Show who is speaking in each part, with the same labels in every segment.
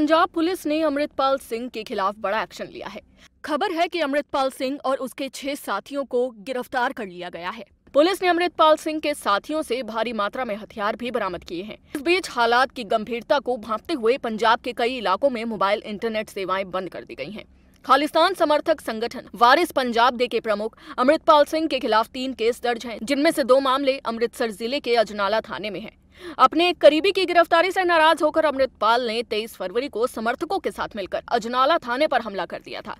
Speaker 1: Punjab police ने अमृतपाल सिंह के खिलाफ बड़ा एक्शन लिया है खबर है कि अमृतपाल सिंह और उसके छह साथियों को गिरफ्तार कर लिया गया है पुलिस ने अमृतपाल सिंह के साथियों से भारी मात्रा में हथियार भी बरामद किए हैं इस बीच हालात की गंभीरता को भांपते हुए पंजाब के कई इलाकों में मोबाइल इंटरनेट सेवाएं बंद कर दी गई हैं। खालिस्तान समर्थक संगठन वारिस पंजाब डे के प्रमुख अमृतपाल सिंह के खिलाफ तीन केस दर्ज हैं, जिनमें से दो मामले अमृतसर जिले के अजनाला थाने में हैं। अपने एक करीबी की गिरफ्तारी से नाराज होकर अमृतपाल ने 23 फरवरी को समर्थकों के साथ मिलकर अजनाला थाने पर हमला कर दिया था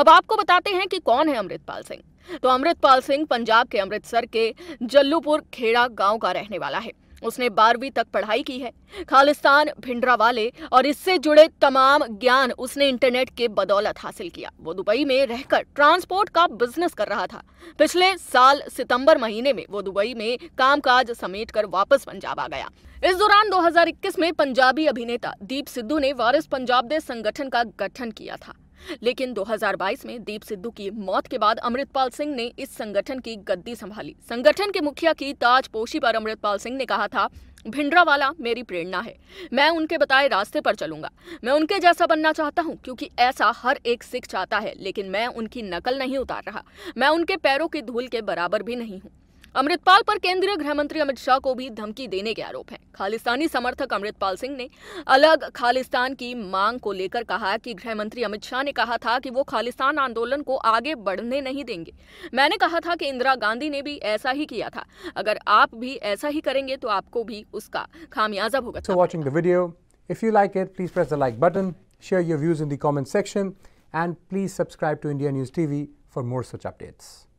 Speaker 1: अब आपको बताते हैं कि कौन है अमृतपाल सिंह तो अमृतपाल सिंह पंजाब के अमृतसर के जल्लूपुर खेड़ा गांव का रहने वाला है उसने बारहवीं तक पढ़ाई की है खालिस्तान भिंडरा वाले और इससे जुड़े तमाम ज्ञान उसने इंटरनेट के बदौलत हासिल किया वो दुबई में रहकर ट्रांसपोर्ट का बिजनेस कर रहा था पिछले साल सितंबर महीने में वो दुबई में कामकाज समेट कर वापस पंजाब आ गया इस दौरान 2021 में पंजाबी अभिनेता दीप सिद्धू ने वारिस पंजाब दे संगठन का गठन किया था लेकिन 2022 में दीप सिद्धू की मौत के बाद अमृतपाल सिंह ने इस संगठन की गद्दी संभाली संगठन के मुखिया की ताजपोशी पर अमृतपाल सिंह ने कहा था भिंडरावाला मेरी प्रेरणा है मैं उनके बताए रास्ते पर चलूंगा मैं उनके जैसा बनना चाहता हूं क्योंकि ऐसा हर एक सिख चाहता है लेकिन मैं उनकी नकल नहीं उतार रहा मैं उनके पैरों की धूल के बराबर भी नहीं हूं अमृतपाल पर केंद्रीय गृह मंत्री अमित शाह को भी धमकी देने के आरोप हैं। खालिस्तानी समर्थक अमृतपाल सिंह ने अलग खालिस्तान की मांग को लेकर कहा कि गृह मंत्री अमित शाह ने कहा था कि वो खालिस्तान आंदोलन को आगे बढ़ने नहीं देंगे मैंने कहा था कि इंदिरा गांधी ने भी ऐसा ही किया था अगर आप भी ऐसा ही करेंगे तो आपको भी उसका खामियाजा भुगतना If